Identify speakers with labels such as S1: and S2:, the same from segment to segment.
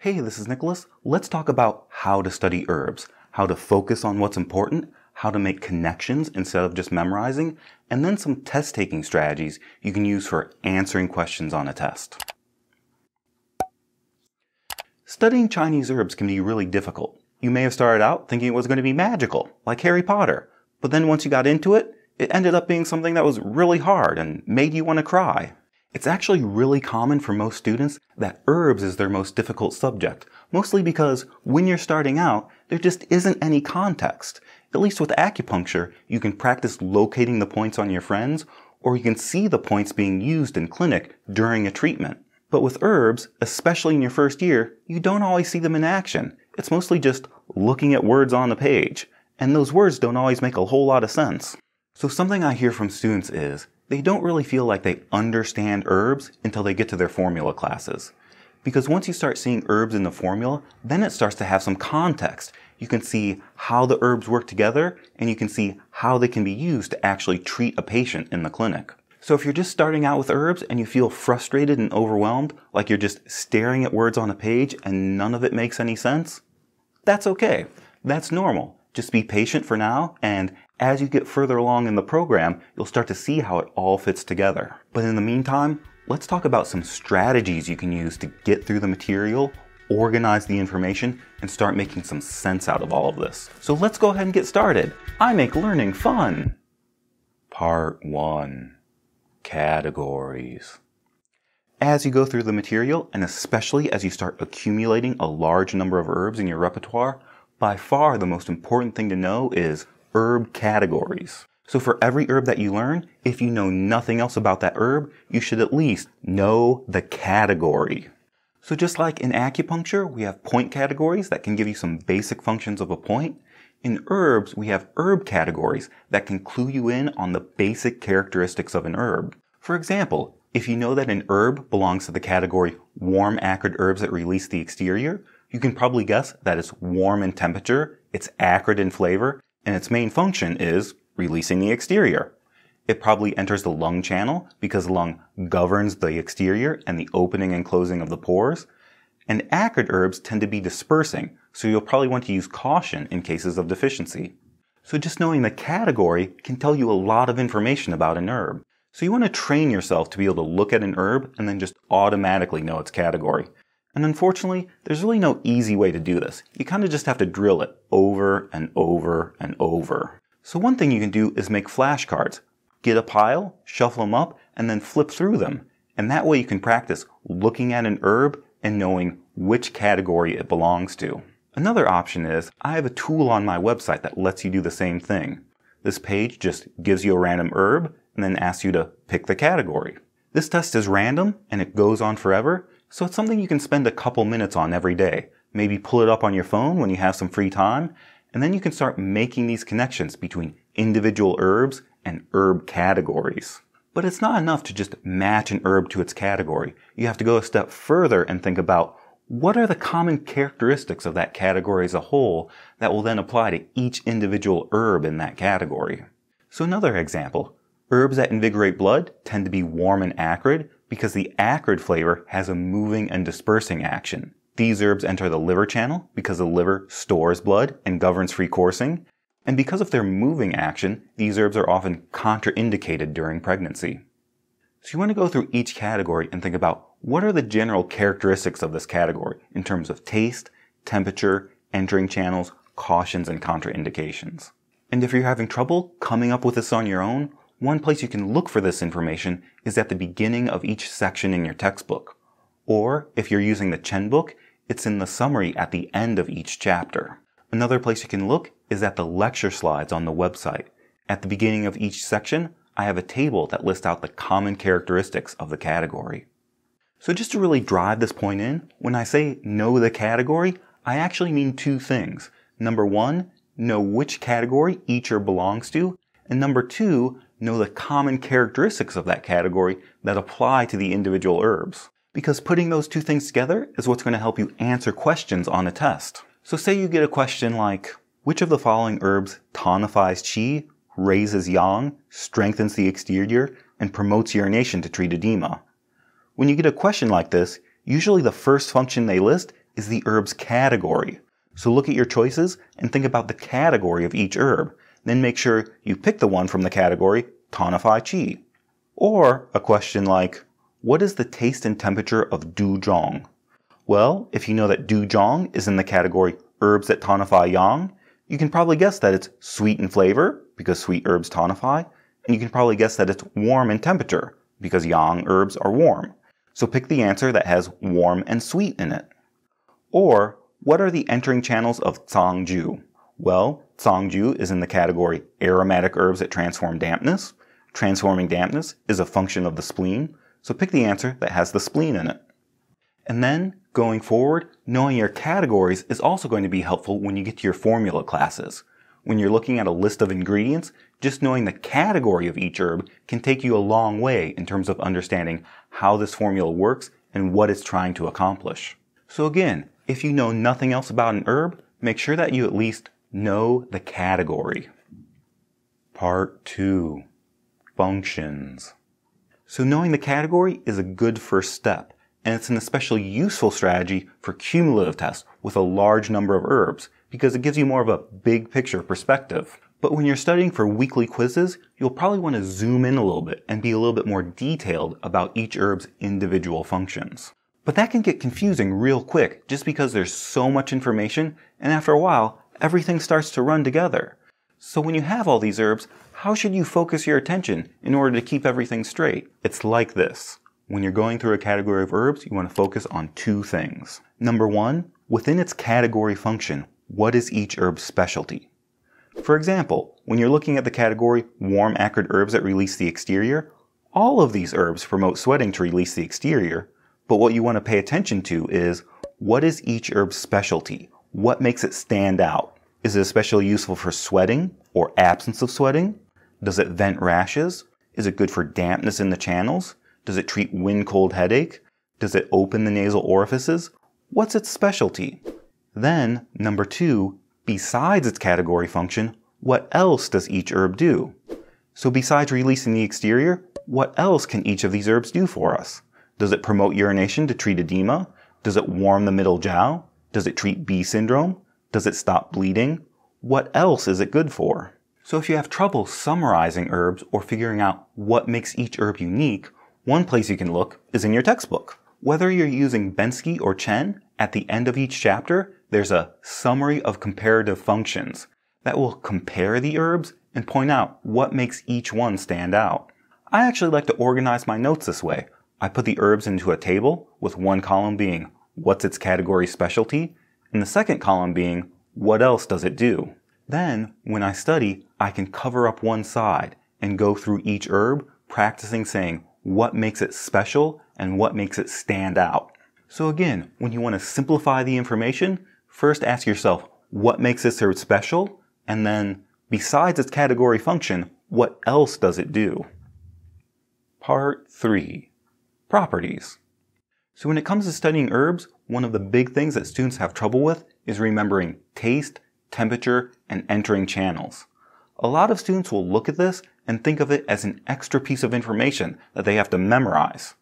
S1: Hey, this is Nicholas. Let's talk about how to study herbs, how to focus on what's important, how to make connections instead of just memorizing, and then some test taking strategies you can use for answering questions on a test. Studying Chinese herbs can be really difficult. You may have started out thinking it was going to be magical, like Harry Potter, but then once you got into it, it ended up being something that was really hard and made you want to cry. It's actually really common for most students that herbs is their most difficult subject, mostly because when you're starting out, there just isn't any context. At least with acupuncture, you can practice locating the points on your friends, or you can see the points being used in clinic during a treatment. But with herbs, especially in your first year, you don't always see them in action. It's mostly just looking at words on the page, and those words don't always make a whole lot of sense. So something I hear from students is, they don't really feel like they understand herbs until they get to their formula classes. Because once you start seeing herbs in the formula, then it starts to have some context. You can see how the herbs work together and you can see how they can be used to actually treat a patient in the clinic. So if you're just starting out with herbs and you feel frustrated and overwhelmed, like you're just staring at words on a page and none of it makes any sense, that's okay. That's normal. Just be patient for now and as you get further along in the program, you'll start to see how it all fits together. But in the meantime, let's talk about some strategies you can use to get through the material, organize the information, and start making some sense out of all of this. So let's go ahead and get started. I make learning fun. Part 1. Categories. As you go through the material, and especially as you start accumulating a large number of herbs in your repertoire, by far the most important thing to know is herb categories. So for every herb that you learn, if you know nothing else about that herb, you should at least know the category. So just like in acupuncture, we have point categories that can give you some basic functions of a point. In herbs, we have herb categories that can clue you in on the basic characteristics of an herb. For example, if you know that an herb belongs to the category warm acrid herbs that release the exterior, you can probably guess that it's warm in temperature, it's acrid in flavor, and its main function is releasing the exterior. It probably enters the lung channel because the lung governs the exterior and the opening and closing of the pores. And acrid herbs tend to be dispersing, so you'll probably want to use caution in cases of deficiency. So just knowing the category can tell you a lot of information about an herb. So you want to train yourself to be able to look at an herb and then just automatically know its category. And unfortunately, there's really no easy way to do this. You kind of just have to drill it over and over and over. So one thing you can do is make flashcards. Get a pile, shuffle them up, and then flip through them. And that way you can practice looking at an herb and knowing which category it belongs to. Another option is I have a tool on my website that lets you do the same thing. This page just gives you a random herb and then asks you to pick the category. This test is random and it goes on forever, so it's something you can spend a couple minutes on every day. Maybe pull it up on your phone when you have some free time, and then you can start making these connections between individual herbs and herb categories. But it's not enough to just match an herb to its category. You have to go a step further and think about what are the common characteristics of that category as a whole that will then apply to each individual herb in that category. So another example, herbs that invigorate blood tend to be warm and acrid, because the acrid flavor has a moving and dispersing action. These herbs enter the liver channel because the liver stores blood and governs free coursing, and because of their moving action, these herbs are often contraindicated during pregnancy. So you want to go through each category and think about what are the general characteristics of this category in terms of taste, temperature, entering channels, cautions, and contraindications. And if you're having trouble coming up with this on your own, one place you can look for this information is at the beginning of each section in your textbook. Or, if you're using the Chen book, it's in the summary at the end of each chapter. Another place you can look is at the lecture slides on the website. At the beginning of each section, I have a table that lists out the common characteristics of the category. So just to really drive this point in, when I say know the category, I actually mean two things. Number one, know which category each year belongs to, and number two, know the common characteristics of that category that apply to the individual herbs. Because putting those two things together is what's going to help you answer questions on a test. So say you get a question like, which of the following herbs tonifies qi, raises yang, strengthens the exterior, and promotes urination to treat edema? When you get a question like this, usually the first function they list is the herb's category. So look at your choices and think about the category of each herb then make sure you pick the one from the category Tonify Chi. Or a question like, what is the taste and temperature of Dujong? Well, if you know that Dujong is in the category herbs that tonify yang, you can probably guess that it's sweet in flavor, because sweet herbs tonify, and you can probably guess that it's warm in temperature, because yang herbs are warm. So pick the answer that has warm and sweet in it. Or, what are the entering channels of ju? Well, Songju is in the category aromatic herbs that transform dampness. Transforming dampness is a function of the spleen, so pick the answer that has the spleen in it. And then, going forward, knowing your categories is also going to be helpful when you get to your formula classes. When you're looking at a list of ingredients, just knowing the category of each herb can take you a long way in terms of understanding how this formula works and what it's trying to accomplish. So again, if you know nothing else about an herb, make sure that you at least Know the category. Part two, functions. So knowing the category is a good first step, and it's an especially useful strategy for cumulative tests with a large number of herbs, because it gives you more of a big picture perspective. But when you're studying for weekly quizzes, you'll probably want to zoom in a little bit and be a little bit more detailed about each herb's individual functions. But that can get confusing real quick just because there's so much information, and after a while, everything starts to run together. So when you have all these herbs, how should you focus your attention in order to keep everything straight? It's like this. When you're going through a category of herbs, you want to focus on two things. Number one, within its category function, what is each herb's specialty? For example, when you're looking at the category warm acrid herbs that release the exterior, all of these herbs promote sweating to release the exterior, but what you want to pay attention to is what is each herb's specialty? What makes it stand out? Is it especially useful for sweating or absence of sweating? Does it vent rashes? Is it good for dampness in the channels? Does it treat wind cold headache? Does it open the nasal orifices? What's its specialty? Then, number two, besides its category function, what else does each herb do? So besides releasing the exterior, what else can each of these herbs do for us? Does it promote urination to treat edema? Does it warm the middle jowl? Does it treat B syndrome? Does it stop bleeding? What else is it good for? So if you have trouble summarizing herbs or figuring out what makes each herb unique, one place you can look is in your textbook. Whether you're using Bensky or Chen, at the end of each chapter, there's a summary of comparative functions that will compare the herbs and point out what makes each one stand out. I actually like to organize my notes this way. I put the herbs into a table with one column being what's its category specialty, and the second column being, what else does it do? Then, when I study, I can cover up one side and go through each herb, practicing saying what makes it special and what makes it stand out. So again, when you want to simplify the information, first ask yourself, what makes this herb special? And then, besides its category function, what else does it do? Part 3. Properties. So when it comes to studying herbs, one of the big things that students have trouble with is remembering taste, temperature, and entering channels. A lot of students will look at this and think of it as an extra piece of information that they have to memorize.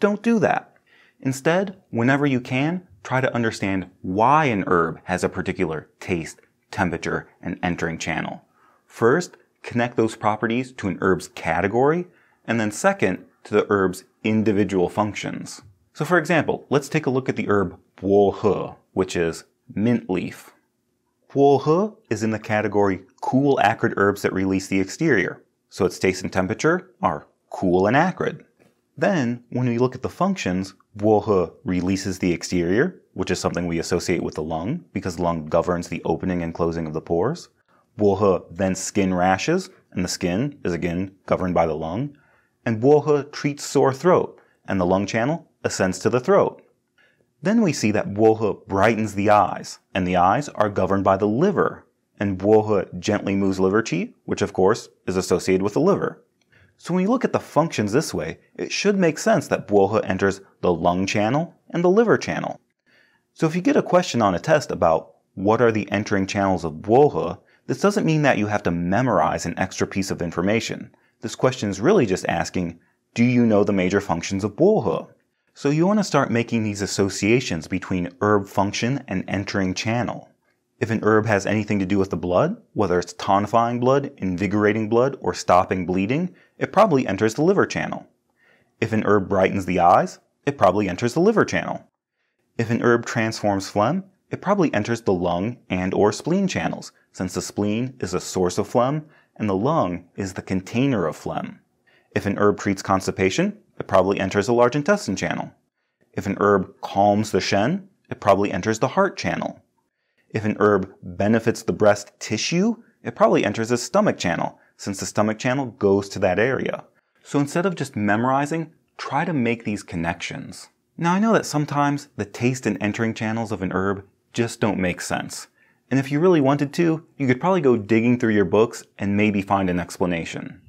S1: Don't do that. Instead, whenever you can, try to understand why an herb has a particular taste, temperature, and entering channel. First, connect those properties to an herb's category, and then second, to the herb's individual functions. So for example, let's take a look at the herb He, which is mint leaf. He is in the category cool acrid herbs that release the exterior, so its taste and temperature are cool and acrid. Then, when we look at the functions, He releases the exterior, which is something we associate with the lung, because the lung governs the opening and closing of the pores. He then skin rashes, and the skin is again governed by the lung. And He treats sore throat, and the lung channel ascends to the throat. Then we see that Woha brightens the eyes, and the eyes are governed by the liver, and Woha gently moves liver qi, which of course is associated with the liver. So when you look at the functions this way, it should make sense that Buoha enters the lung channel and the liver channel. So if you get a question on a test about what are the entering channels of Buoha, this doesn't mean that you have to memorize an extra piece of information. This question is really just asking, do you know the major functions of Buoha? So you want to start making these associations between herb function and entering channel. If an herb has anything to do with the blood, whether it's tonifying blood, invigorating blood, or stopping bleeding, it probably enters the liver channel. If an herb brightens the eyes, it probably enters the liver channel. If an herb transforms phlegm, it probably enters the lung and or spleen channels, since the spleen is a source of phlegm and the lung is the container of phlegm. If an herb treats constipation, it probably enters the large intestine channel. If an herb calms the shen, it probably enters the heart channel. If an herb benefits the breast tissue, it probably enters the stomach channel, since the stomach channel goes to that area. So instead of just memorizing, try to make these connections. Now I know that sometimes the taste and entering channels of an herb just don't make sense. And if you really wanted to, you could probably go digging through your books and maybe find an explanation.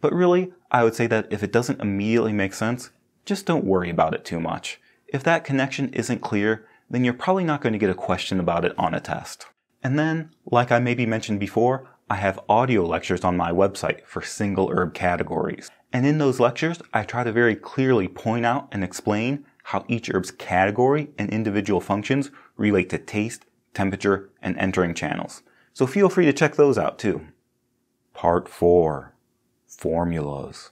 S1: But really, I would say that if it doesn't immediately make sense, just don't worry about it too much. If that connection isn't clear, then you're probably not going to get a question about it on a test. And then, like I maybe mentioned before, I have audio lectures on my website for single herb categories. And in those lectures, I try to very clearly point out and explain how each herb's category and individual functions relate to taste, temperature, and entering channels. So feel free to check those out too. Part 4 formulas.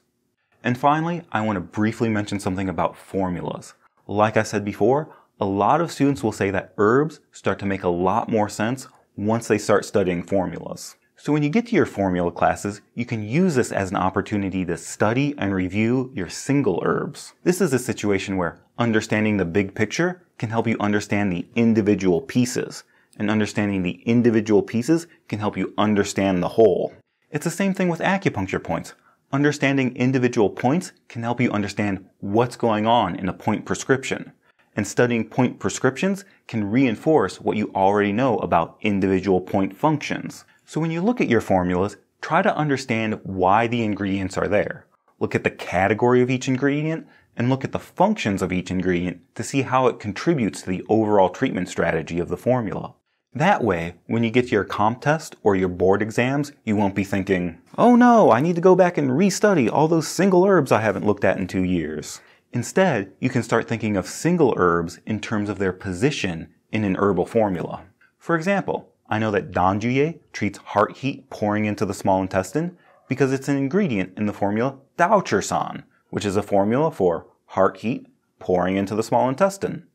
S1: And finally, I want to briefly mention something about formulas. Like I said before, a lot of students will say that herbs start to make a lot more sense once they start studying formulas. So when you get to your formula classes, you can use this as an opportunity to study and review your single herbs. This is a situation where understanding the big picture can help you understand the individual pieces, and understanding the individual pieces can help you understand the whole. It's the same thing with acupuncture points. Understanding individual points can help you understand what's going on in a point prescription. And studying point prescriptions can reinforce what you already know about individual point functions. So when you look at your formulas, try to understand why the ingredients are there. Look at the category of each ingredient and look at the functions of each ingredient to see how it contributes to the overall treatment strategy of the formula. That way, when you get to your comp test or your board exams, you won't be thinking, oh no, I need to go back and restudy all those single herbs I haven't looked at in two years. Instead, you can start thinking of single herbs in terms of their position in an herbal formula. For example, I know that Danjuye treats heart heat pouring into the small intestine because it's an ingredient in the formula Daochursan, which is a formula for heart heat pouring into the small intestine.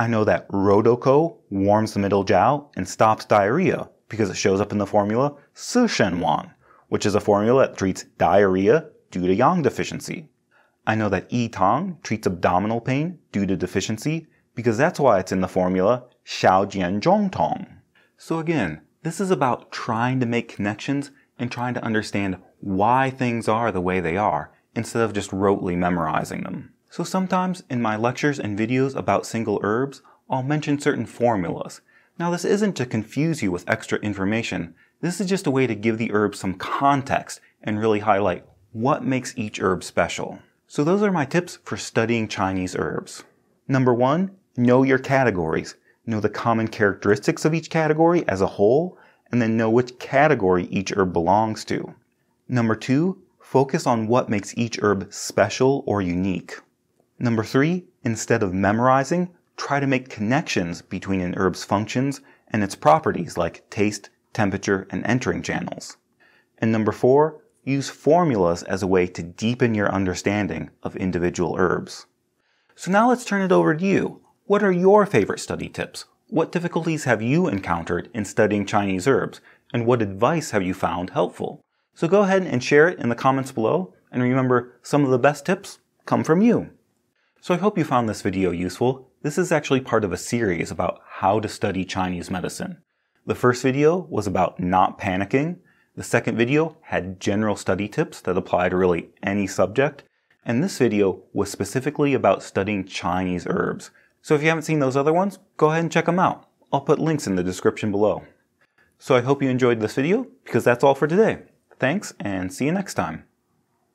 S1: I know that Rodoko warms the middle jiao and stops diarrhea because it shows up in the formula Sushenwan, which is a formula that treats diarrhea due to yang deficiency. I know that Yitang treats abdominal pain due to deficiency because that's why it's in the formula Xiaojian Zhongtong. So again, this is about trying to make connections and trying to understand why things are the way they are instead of just rotely memorizing them. So sometimes in my lectures and videos about single herbs, I'll mention certain formulas. Now this isn't to confuse you with extra information. This is just a way to give the herb some context and really highlight what makes each herb special. So those are my tips for studying Chinese herbs. Number one, know your categories. Know the common characteristics of each category as a whole, and then know which category each herb belongs to. Number two, focus on what makes each herb special or unique. Number three, instead of memorizing, try to make connections between an herb's functions and its properties like taste, temperature, and entering channels. And number four, use formulas as a way to deepen your understanding of individual herbs. So now let's turn it over to you. What are your favorite study tips? What difficulties have you encountered in studying Chinese herbs? And what advice have you found helpful? So go ahead and share it in the comments below. And remember, some of the best tips come from you. So I hope you found this video useful. This is actually part of a series about how to study Chinese medicine. The first video was about not panicking. The second video had general study tips that apply to really any subject. And this video was specifically about studying Chinese herbs. So if you haven't seen those other ones, go ahead and check them out. I'll put links in the description below. So I hope you enjoyed this video because that's all for today. Thanks and see you next time.